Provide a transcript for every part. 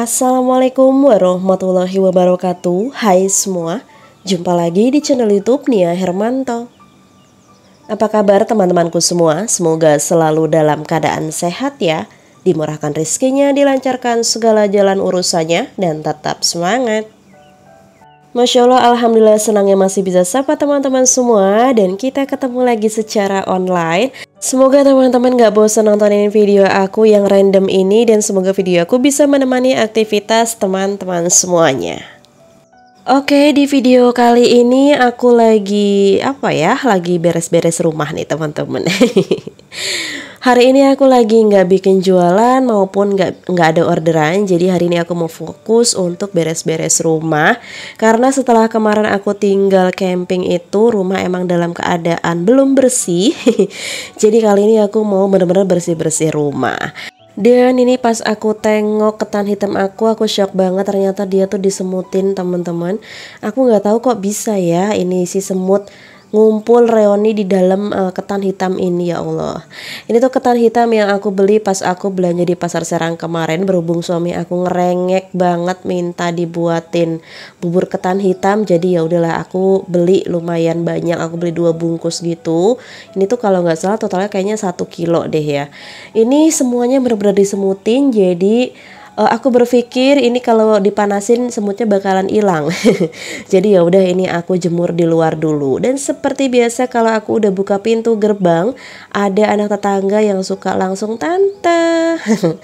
Assalamualaikum warahmatullahi wabarakatuh Hai semua Jumpa lagi di channel youtube Nia Hermanto Apa kabar teman-temanku semua Semoga selalu dalam keadaan sehat ya Dimurahkan rizkinya, dilancarkan segala jalan urusannya Dan tetap semangat Masya Allah Alhamdulillah senangnya masih bisa sapa teman-teman semua Dan kita ketemu lagi secara online Semoga teman-teman gak bosan nontonin video aku yang random ini dan semoga video aku bisa menemani aktivitas teman-teman semuanya. Oke, di video kali ini aku lagi apa ya? Lagi beres-beres rumah nih, teman-teman. hari ini aku lagi nggak bikin jualan maupun nggak nggak ada orderan jadi hari ini aku mau fokus untuk beres-beres rumah karena setelah kemarin aku tinggal camping itu rumah emang dalam keadaan belum bersih jadi kali ini aku mau benar-benar bersih-bersih rumah dan ini pas aku tengok ketan hitam aku, aku shock banget ternyata dia tuh disemutin teman-teman. Aku nggak tahu kok bisa ya ini si semut ngumpul reony di dalam uh, ketan hitam ini ya Allah. Ini tuh ketan hitam yang aku beli pas aku belanja di pasar Serang kemarin berhubung suami aku ngerengek banget minta dibuatin bubur ketan hitam jadi ya udahlah aku beli lumayan banyak aku beli dua bungkus gitu. Ini tuh kalau nggak salah totalnya kayaknya satu kilo deh ya. Ini semuanya benar semutin jadi uh, aku berpikir ini kalau dipanasin semutnya bakalan hilang. Jadi ya udah ini aku jemur di luar dulu. Dan seperti biasa kalau aku udah buka pintu gerbang, ada anak tetangga yang suka langsung tante.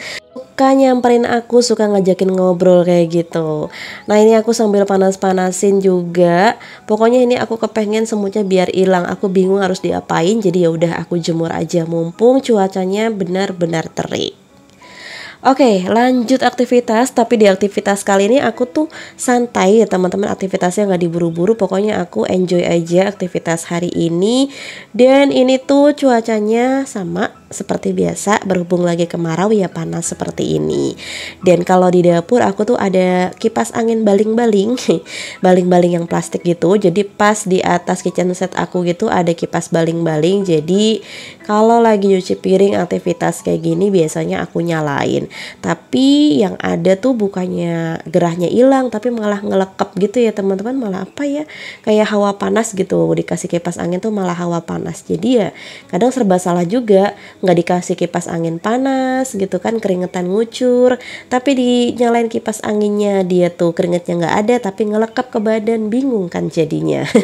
suka nyamperin aku, suka ngajakin ngobrol kayak gitu. Nah ini aku sambil panas-panasin juga. Pokoknya ini aku kepengen semutnya biar hilang. Aku bingung harus diapain, jadi ya udah aku jemur aja mumpung cuacanya benar-benar terik. Oke, okay, lanjut aktivitas. Tapi di aktivitas kali ini aku tuh santai ya teman-teman. Aktivitasnya nggak diburu-buru. Pokoknya aku enjoy aja aktivitas hari ini. Dan ini tuh cuacanya sama seperti biasa berhubung lagi kemarau ya panas seperti ini dan kalau di dapur aku tuh ada kipas angin baling-baling baling-baling yang plastik gitu jadi pas di atas kitchen set aku gitu ada kipas baling-baling jadi kalau lagi nyuci piring aktivitas kayak gini biasanya aku nyalain tapi yang ada tuh bukannya gerahnya hilang tapi malah ngelekep gitu ya teman-teman malah apa ya kayak hawa panas gitu dikasih kipas angin tuh malah hawa panas jadi ya kadang serba salah juga nggak dikasih kipas angin panas gitu kan keringetan ngucur tapi dinyalain kipas anginnya dia tuh keringetnya nggak ada tapi ngelekap ke badan bingung kan jadinya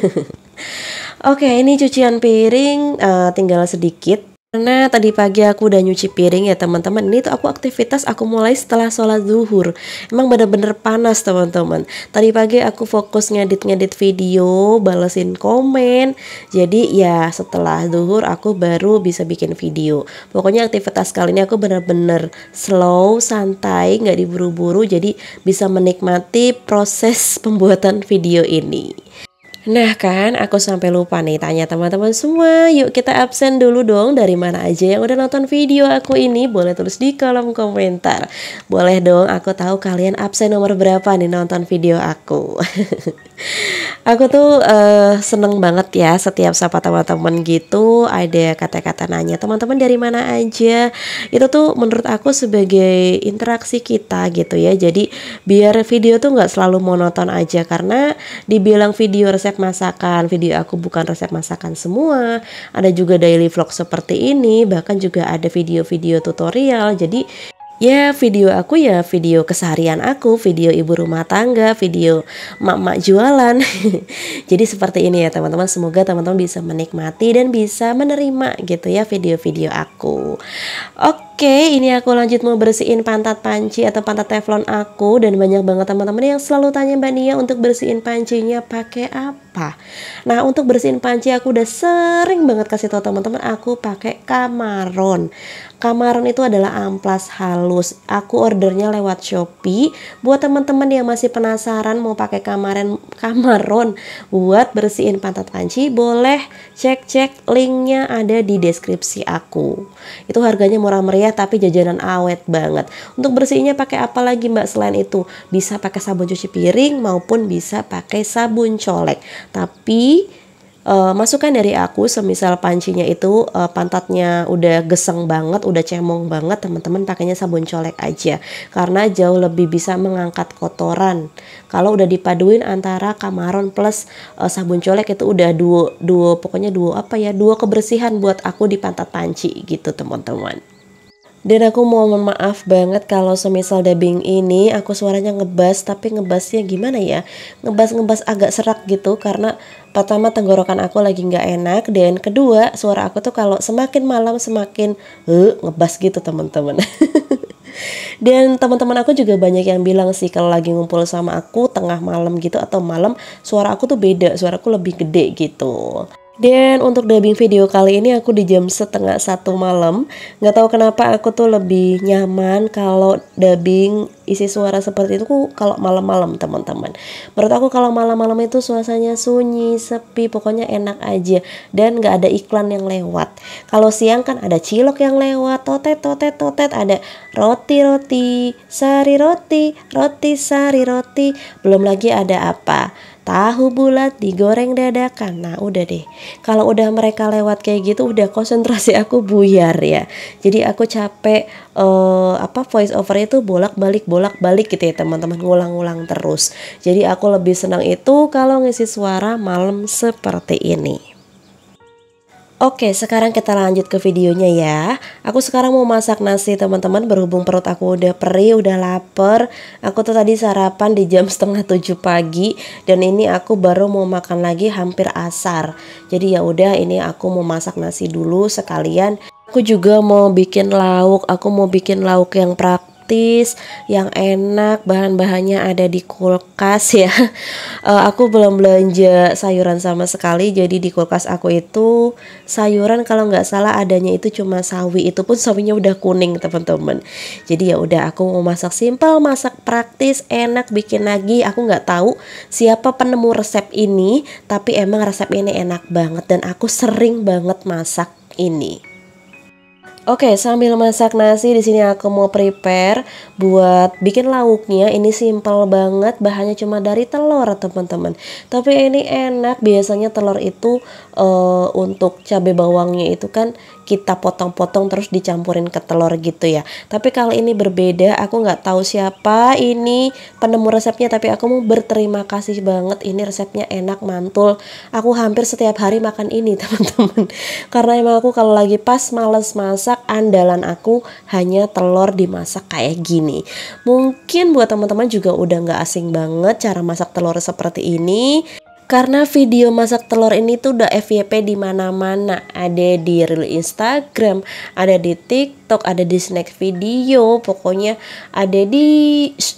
Oke, okay, ini cucian piring uh, tinggal sedikit karena tadi pagi aku udah nyuci piring ya teman-teman Ini tuh aku aktivitas aku mulai setelah sholat zuhur Emang bener-bener panas teman-teman Tadi pagi aku fokus ngedit-ngedit video Balesin komen Jadi ya setelah zuhur aku baru bisa bikin video Pokoknya aktivitas kali ini aku bener-bener slow, santai, nggak diburu-buru Jadi bisa menikmati proses pembuatan video ini Nah kan, aku sampai lupa nih tanya teman-teman semua. Yuk kita absen dulu dong dari mana aja yang udah nonton video aku ini. Boleh tulis di kolom komentar. Boleh dong, aku tahu kalian absen nomor berapa nih nonton video aku. aku tuh uh, seneng banget ya setiap sapa teman-teman gitu ada kata-kata nanya teman-teman dari mana aja. Itu tuh menurut aku sebagai interaksi kita gitu ya. Jadi biar video tuh gak selalu monoton aja karena dibilang video resep resep masakan. Video aku bukan resep masakan semua. Ada juga daily vlog seperti ini, bahkan juga ada video-video tutorial. Jadi ya video aku ya video keseharian aku video ibu rumah tangga video mak-mak jualan jadi seperti ini ya teman-teman semoga teman-teman bisa menikmati dan bisa menerima gitu ya video-video aku oke ini aku lanjut mau bersihin pantat panci atau pantat teflon aku dan banyak banget teman-teman yang selalu tanya Mbak Nia untuk bersihin pancinya pakai apa. Nah, untuk bersihin panci aku udah sering banget kasih tau teman-teman aku pakai kamaron. Kamaron itu adalah amplas halus. Aku ordernya lewat Shopee. Buat teman-teman yang masih penasaran mau pakai kamaran Kamaron buat bersihin pantat panci, boleh cek-cek linknya ada di deskripsi aku. Itu harganya murah meriah tapi jajanan awet banget. Untuk bersihinnya pakai apa lagi Mbak selain itu? Bisa pakai sabun cuci piring maupun bisa pakai sabun colek. Tapi uh, masukan dari aku semisal pancinya itu uh, pantatnya udah geseng banget, udah cemong banget, teman-teman pakainya sabun colek aja karena jauh lebih bisa mengangkat kotoran. Kalau udah dipaduin antara kamaron plus uh, sabun colek itu udah dua, dua, pokoknya dua apa ya? dua kebersihan buat aku di pantat panci gitu, teman-teman. Dan aku mau mohon maaf banget kalau semisal dubbing ini aku suaranya ngebas tapi ngebasnya gimana ya? Ngebas-ngebas agak serak gitu karena pertama tenggorokan aku lagi nggak enak dan kedua suara aku tuh kalau semakin malam semakin uh, ngebas gitu teman-teman. Dan teman-teman aku juga banyak yang bilang sih kalau lagi ngumpul sama aku tengah malam gitu atau malam suara aku tuh beda, suara aku lebih gede gitu. Dan untuk dubbing video kali ini aku di jam setengah satu malam. Gak tahu kenapa aku tuh lebih nyaman kalau dubbing isi suara seperti itu kalau malam-malam teman-teman. Menurut aku kalau malam-malam itu suasanya sunyi, sepi, pokoknya enak aja dan gak ada iklan yang lewat. Kalau siang kan ada cilok yang lewat, totet totet totet ada roti roti, sari roti, roti sari roti, belum lagi ada apa? tahu bulat digoreng dadakan. Nah, udah deh. Kalau udah mereka lewat kayak gitu udah konsentrasi aku buyar ya. Jadi aku capek uh, apa voice over itu bolak-balik bolak-balik gitu ya, teman-teman, ngulang-ngulang terus. Jadi aku lebih senang itu kalau ngisi suara malam seperti ini. Oke, sekarang kita lanjut ke videonya ya. Aku sekarang mau masak nasi, teman-teman. Berhubung perut aku udah perih, udah lapar. Aku tuh tadi sarapan di jam setengah tujuh pagi, dan ini aku baru mau makan lagi hampir asar. Jadi ya udah, ini aku mau masak nasi dulu sekalian. Aku juga mau bikin lauk. Aku mau bikin lauk yang praktis praktis, yang enak, bahan-bahannya ada di kulkas ya. Uh, aku belum belanja sayuran sama sekali, jadi di kulkas aku itu sayuran kalau nggak salah adanya itu cuma sawi, itu pun sawinya udah kuning teman-teman. Jadi ya udah aku mau masak simpel, masak praktis, enak, bikin lagi. Aku nggak tahu siapa penemu resep ini, tapi emang resep ini enak banget dan aku sering banget masak ini. Oke, sambil masak nasi di sini aku mau prepare buat bikin lauknya. Ini simple banget, bahannya cuma dari telur, teman-teman. Tapi ini enak, biasanya telur itu uh, untuk cabai bawangnya itu kan kita potong-potong terus dicampurin ke telur gitu ya tapi kalau ini berbeda aku nggak tahu siapa ini penemu resepnya tapi aku mau berterima kasih banget ini resepnya enak mantul aku hampir setiap hari makan ini teman-teman karena emang aku kalau lagi pas males masak andalan aku hanya telur dimasak kayak gini mungkin buat teman-teman juga udah nggak asing banget cara masak telur seperti ini karena video masak telur ini tuh udah FYP di mana-mana ada di reel Instagram ada di TikTok ada di snack video pokoknya ada di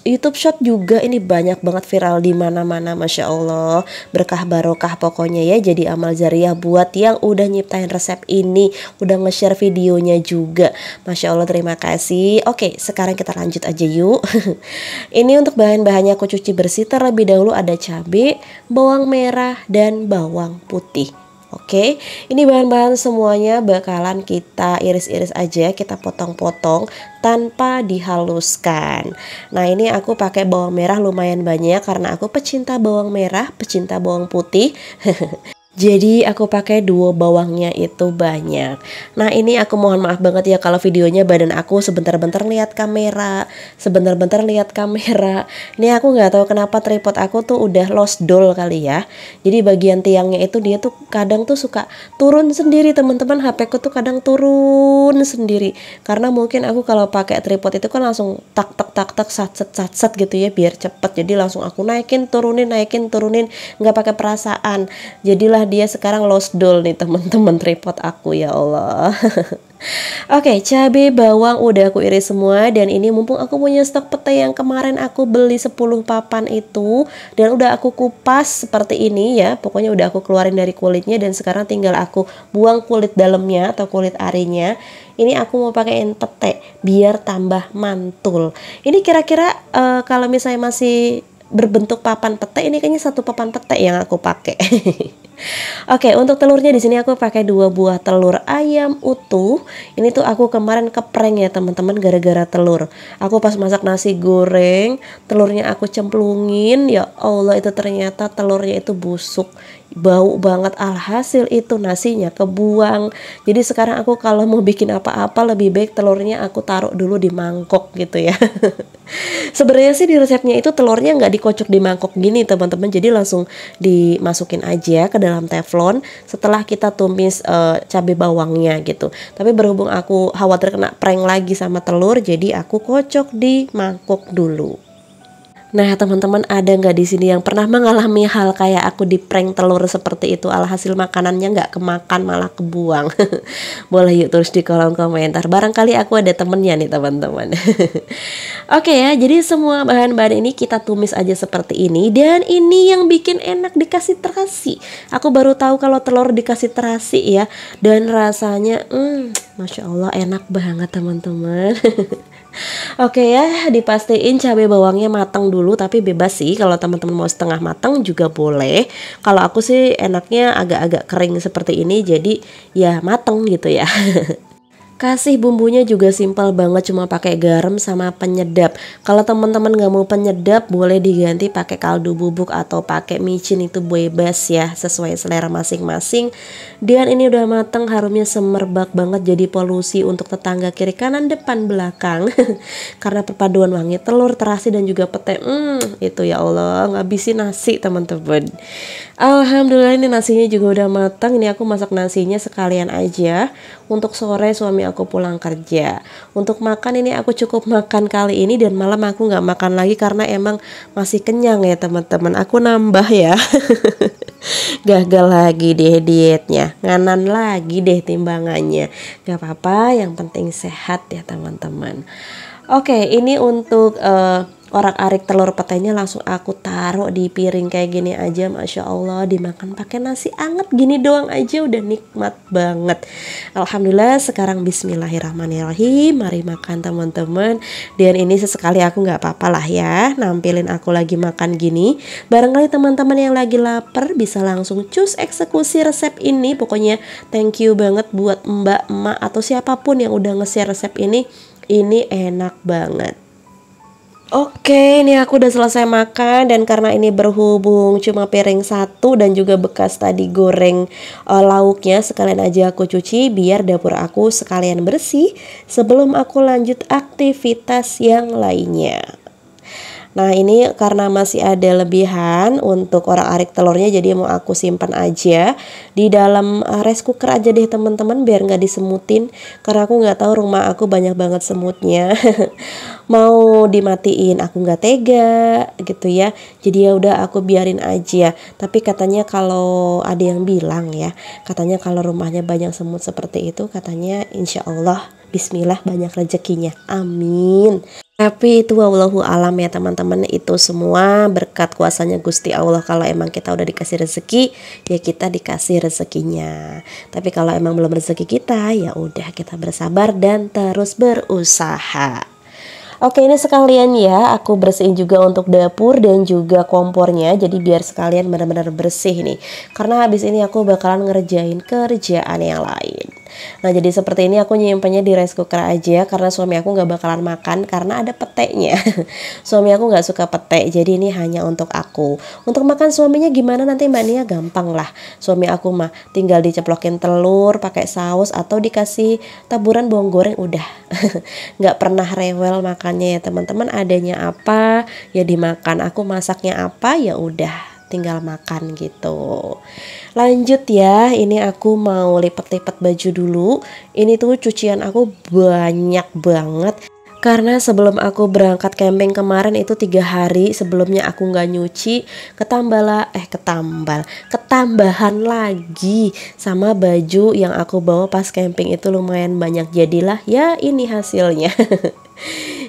YouTube shot juga ini banyak banget viral di mana-mana masya Allah berkah barokah pokoknya ya jadi amal jariah buat yang udah nyiptain resep ini udah nge-share videonya juga masya Allah terima kasih oke sekarang kita lanjut aja yuk ini untuk bahan-bahannya aku cuci bersih terlebih dahulu ada cabai bawang merah merah, dan bawang putih. Oke, ini bahan-bahan semuanya bakalan kita iris-iris aja, kita potong-potong tanpa dihaluskan. Nah, ini aku pakai bawang merah lumayan banyak karena aku pecinta bawang merah, pecinta bawang putih. Jadi aku pakai dua bawangnya itu banyak Nah ini aku mohon maaf banget ya kalau videonya badan aku sebentar-bentar lihat kamera Sebentar-bentar lihat kamera Ini aku gak tahu kenapa tripod aku tuh udah lost doll kali ya Jadi bagian tiangnya itu dia tuh kadang tuh suka turun sendiri teman-teman HP ku tuh kadang turun sendiri Karena mungkin aku kalau pakai tripod itu kan langsung tak tak tak tak sat sat sat gitu ya biar cepet Jadi langsung aku naikin turunin naikin turunin gak pakai perasaan Jadilah malah dia sekarang lost doll nih teman-teman tripod aku ya Allah. Oke, okay, cabai, bawang udah aku iris semua dan ini mumpung aku punya stok pete yang kemarin aku beli 10 papan itu dan udah aku kupas seperti ini ya. Pokoknya udah aku keluarin dari kulitnya dan sekarang tinggal aku buang kulit dalamnya atau kulit arinya. Ini aku mau pakaiin pete biar tambah mantul. Ini kira-kira uh, kalau misalnya masih berbentuk papan pete ini kayaknya satu papan pete yang aku pakai. Oke, okay, untuk telurnya di sini aku pakai dua buah telur ayam utuh. Ini tuh aku kemarin kepreng ya teman-teman gara-gara telur. Aku pas masak nasi goreng, telurnya aku cemplungin. Ya Allah itu ternyata telurnya itu busuk bau banget alhasil itu nasinya kebuang jadi sekarang aku kalau mau bikin apa-apa lebih baik telurnya aku taruh dulu di mangkok gitu ya sebenarnya sih di resepnya itu telurnya nggak dikocok di mangkok gini teman-teman jadi langsung dimasukin aja ke dalam teflon setelah kita tumis e, eh, cabai bawangnya gitu tapi berhubung aku khawatir kena prank lagi sama telur jadi aku kocok di mangkok dulu Nah teman-teman ada nggak di sini yang pernah mengalami hal kayak aku di prank telur seperti itu alhasil makanannya nggak kemakan malah kebuang. Boleh yuk terus di kolom komentar. Barangkali aku ada temennya nih teman-teman. Oke ya jadi semua bahan-bahan ini kita tumis aja seperti ini dan ini yang bikin enak dikasih terasi. Aku baru tahu kalau telur dikasih terasi ya dan rasanya hmm, masya Allah enak banget teman-teman. Oke ya, dipastiin cabai bawangnya matang dulu tapi bebas sih kalau teman-teman mau setengah matang juga boleh. Kalau aku sih enaknya agak-agak kering seperti ini jadi ya matang gitu ya. Kasih bumbunya juga simpel banget cuma pakai garam sama penyedap. Kalau teman-teman nggak mau penyedap boleh diganti pakai kaldu bubuk atau pakai micin itu bebas ya sesuai selera masing-masing. Dan ini udah mateng harumnya semerbak banget jadi polusi untuk tetangga kiri kanan depan belakang karena perpaduan wangi telur terasi dan juga pete. Hmm, itu ya Allah ngabisin nasi teman-teman. Alhamdulillah ini nasinya juga udah matang. Ini aku masak nasinya sekalian aja untuk sore suami aku pulang kerja untuk makan ini aku cukup makan kali ini dan malam aku nggak makan lagi karena emang masih kenyang ya teman-teman aku nambah ya gagal lagi deh dietnya nganan lagi deh timbangannya Gak apa-apa yang penting sehat ya teman-teman Oke, ini untuk uh, orang arik telur petainya langsung aku taruh di piring kayak gini aja, masya Allah. Dimakan pakai nasi anget gini doang aja udah nikmat banget. Alhamdulillah. Sekarang Bismillahirrahmanirrahim. Mari makan teman-teman. Dan ini sesekali aku nggak apa-apa lah ya, nampilin aku lagi makan gini. Barangkali teman-teman yang lagi lapar bisa langsung cus eksekusi resep ini. Pokoknya thank you banget buat mbak Emak atau siapapun yang udah nge-share resep ini ini enak banget. Oke, ini aku udah selesai makan dan karena ini berhubung cuma piring satu dan juga bekas tadi goreng uh, lauknya sekalian aja aku cuci biar dapur aku sekalian bersih sebelum aku lanjut aktivitas yang lainnya. Nah ini karena masih ada lebihan untuk orang arik telurnya jadi mau aku simpan aja di dalam eh, rice cooker aja deh teman-teman biar nggak disemutin karena aku nggak tahu rumah aku banyak banget semutnya mau dimatiin aku nggak tega gitu ya jadi ya udah aku biarin aja tapi katanya kalau ada yang bilang ya katanya kalau rumahnya banyak semut seperti itu katanya insya Allah Bismillah banyak rezekinya amin tapi itu wallahu alam ya teman-teman itu semua berkat kuasanya Gusti Allah kalau emang kita udah dikasih rezeki ya kita dikasih rezekinya. Tapi kalau emang belum rezeki kita ya udah kita bersabar dan terus berusaha. Oke ini sekalian ya aku bersihin juga untuk dapur dan juga kompornya jadi biar sekalian benar-benar bersih nih karena habis ini aku bakalan ngerjain kerjaan yang lain. Nah jadi seperti ini aku nyimpennya di rice cooker aja karena suami aku gak bakalan makan karena ada petenya. suami aku gak suka pete jadi ini hanya untuk aku. Untuk makan suaminya gimana nanti mbak Nia gampang lah. Suami aku mah tinggal diceplokin telur pakai saus atau dikasih taburan bawang goreng udah. Gak pernah rewel makannya ya teman-teman adanya apa ya dimakan aku masaknya apa ya udah tinggal makan gitu lanjut ya ini aku mau lipet-lipet baju dulu ini tuh cucian aku banyak banget karena sebelum aku berangkat camping kemarin itu tiga hari sebelumnya aku nggak nyuci ketambala eh ketambal ketambahan lagi sama baju yang aku bawa pas camping itu lumayan banyak jadilah ya ini hasilnya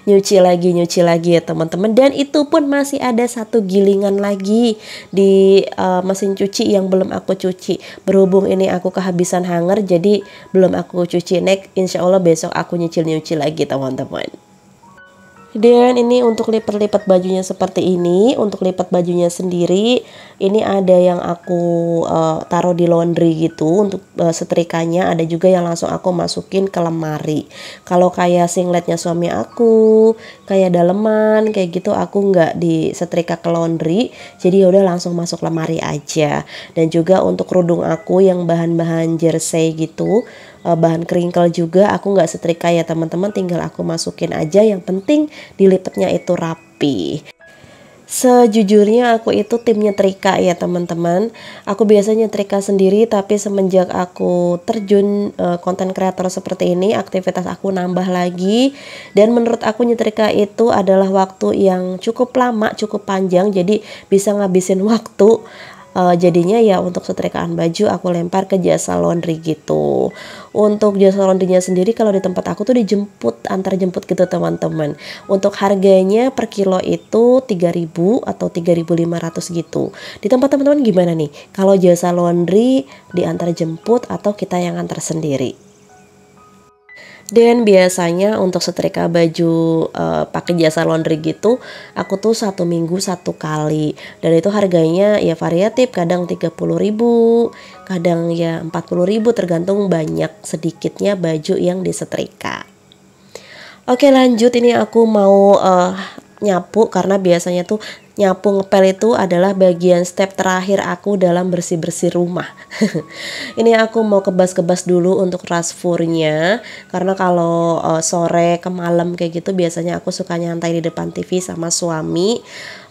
nyuci lagi nyuci lagi ya teman-teman dan itu pun masih ada satu gilingan lagi di uh, mesin cuci yang belum aku cuci berhubung ini aku kehabisan hanger jadi belum aku cuci next insyaallah besok aku nyicil nyuci lagi teman-teman dan ini untuk lipat-lipat bajunya seperti ini, untuk lipat bajunya sendiri ini ada yang aku uh, taruh di laundry gitu untuk uh, setrikanya, ada juga yang langsung aku masukin ke lemari. Kalau kayak singletnya suami aku, kayak daleman kayak gitu aku nggak di setrika ke laundry, jadi ya udah langsung masuk lemari aja. Dan juga untuk kerudung aku yang bahan-bahan jersey gitu, Eh, bahan kerinkel juga aku nggak setrika ya teman-teman tinggal aku masukin aja yang penting dilipatnya itu rapi Sejujurnya aku itu timnya nyetrika ya teman-teman. Aku biasanya nyetrika sendiri tapi semenjak aku terjun eh, konten uh, kreator seperti ini aktivitas aku nambah lagi dan menurut aku nyetrika itu adalah waktu yang cukup lama, cukup panjang jadi bisa ngabisin waktu uh, jadinya ya untuk setrikaan baju aku lempar ke jasa laundry gitu untuk jasa laundrynya sendiri kalau di tempat aku tuh dijemput antar jemput gitu teman-teman untuk harganya per kilo itu 3000 atau 3500 gitu di tempat teman-teman gimana nih kalau jasa laundry diantar jemput atau kita yang antar sendiri dan biasanya untuk setrika baju uh, pakai jasa laundry gitu, aku tuh satu minggu satu kali. Dan itu harganya ya variatif, kadang puluh ribu, kadang ya puluh ribu tergantung banyak sedikitnya baju yang disetrika. Oke lanjut ini aku mau uh, nyapu karena biasanya tuh nyapu ngepel itu adalah bagian step terakhir aku dalam bersih-bersih rumah. ini aku mau kebas-kebas dulu untuk rasfurnya karena kalau uh, sore ke malam kayak gitu biasanya aku suka nyantai di depan TV sama suami.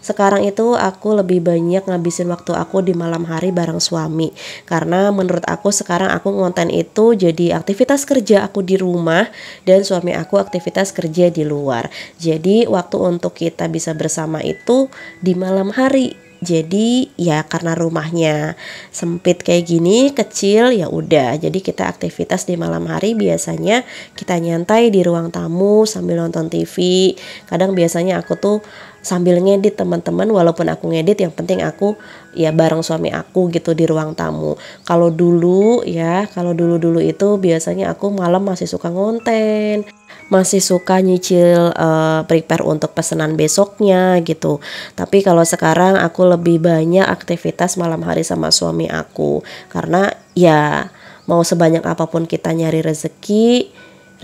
Sekarang itu aku lebih banyak ngabisin waktu aku di malam hari bareng suami. Karena menurut aku sekarang aku ngonten itu jadi aktivitas kerja aku di rumah dan suami aku aktivitas kerja di luar. Jadi waktu untuk kita bisa bersama itu di malam hari jadi ya karena rumahnya sempit kayak gini kecil ya udah jadi kita aktivitas di malam hari biasanya kita nyantai di ruang tamu sambil nonton TV kadang biasanya aku tuh sambil ngedit teman-teman walaupun aku ngedit yang penting aku ya bareng suami aku gitu di ruang tamu kalau dulu ya kalau dulu-dulu itu biasanya aku malam masih suka ngonten masih suka nyicil uh, prepare untuk pesanan besoknya gitu. Tapi kalau sekarang aku lebih banyak aktivitas malam hari sama suami aku karena ya mau sebanyak apapun kita nyari rezeki,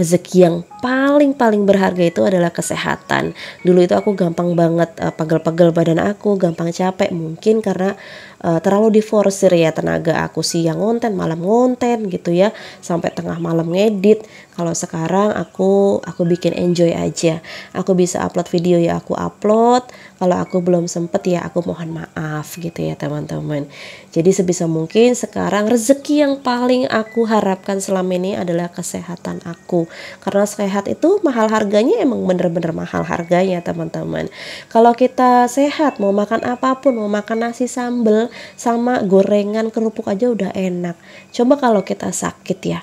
rezeki yang paling-paling berharga itu adalah kesehatan. Dulu itu aku gampang banget uh, pegel-pegel badan aku, gampang capek mungkin karena uh, terlalu diforsir ya tenaga aku siang ngonten, malam ngonten gitu ya, sampai tengah malam ngedit. Kalau sekarang aku aku bikin enjoy aja. Aku bisa upload video ya aku upload. Kalau aku belum sempet ya aku mohon maaf gitu ya teman-teman. Jadi sebisa mungkin sekarang rezeki yang paling aku harapkan selama ini adalah kesehatan aku. Karena saya sehat itu mahal harganya emang bener-bener mahal harganya teman-teman kalau kita sehat mau makan apapun mau makan nasi sambel, sama gorengan kerupuk aja udah enak coba kalau kita sakit ya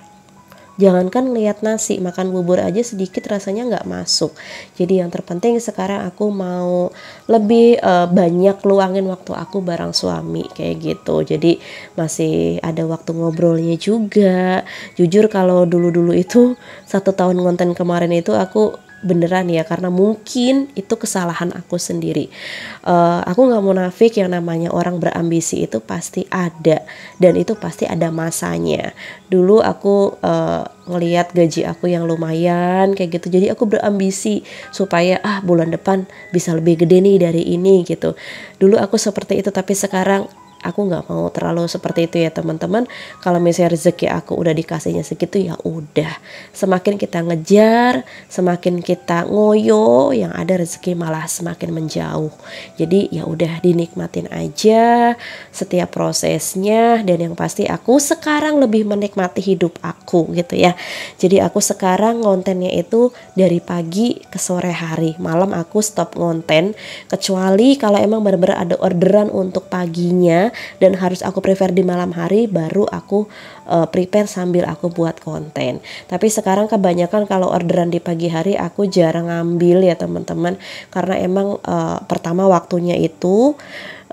jangankan lihat nasi makan bubur aja sedikit rasanya nggak masuk jadi yang terpenting sekarang aku mau lebih uh, banyak luangin waktu aku bareng suami kayak gitu jadi masih ada waktu ngobrolnya juga jujur kalau dulu-dulu itu satu tahun konten kemarin itu aku beneran ya karena mungkin itu kesalahan aku sendiri uh, aku nggak mau nafik yang namanya orang berambisi itu pasti ada dan itu pasti ada masanya dulu aku uh, ngelihat gaji aku yang lumayan kayak gitu jadi aku berambisi supaya ah bulan depan bisa lebih gede nih dari ini gitu dulu aku seperti itu tapi sekarang aku nggak mau terlalu seperti itu ya teman-teman kalau misalnya rezeki aku udah dikasihnya segitu ya udah semakin kita ngejar semakin kita ngoyo yang ada rezeki malah semakin menjauh jadi ya udah dinikmatin aja setiap prosesnya dan yang pasti aku sekarang lebih menikmati hidup aku gitu ya jadi aku sekarang kontennya itu dari pagi ke sore hari malam aku stop ngonten kecuali kalau emang benar-benar ada orderan untuk paginya dan harus aku prepare di malam hari baru aku uh, prepare sambil aku buat konten. Tapi sekarang kebanyakan kalau orderan di pagi hari aku jarang ngambil ya teman-teman karena emang uh, pertama waktunya itu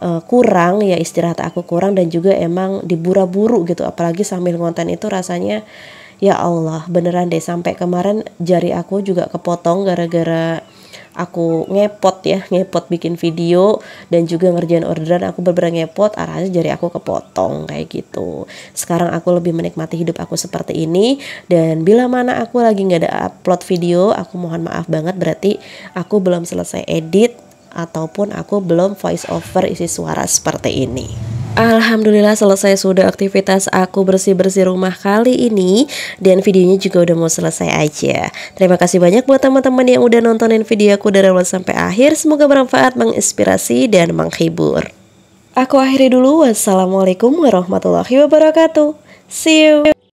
uh, kurang ya istirahat aku kurang dan juga emang diburu buru gitu apalagi sambil konten itu rasanya ya Allah beneran deh sampai kemarin jari aku juga kepotong gara-gara aku ngepot ya ngepot bikin video dan juga ngerjain orderan aku berbareng ngepot arahnya jari aku kepotong kayak gitu sekarang aku lebih menikmati hidup aku seperti ini dan bila mana aku lagi nggak ada upload video aku mohon maaf banget berarti aku belum selesai edit ataupun aku belum voice over isi suara seperti ini. Alhamdulillah selesai sudah aktivitas aku bersih-bersih rumah kali ini Dan videonya juga udah mau selesai aja Terima kasih banyak buat teman-teman yang udah nontonin video aku dari awal sampai akhir Semoga bermanfaat, menginspirasi, dan menghibur Aku akhiri dulu Wassalamualaikum warahmatullahi wabarakatuh See you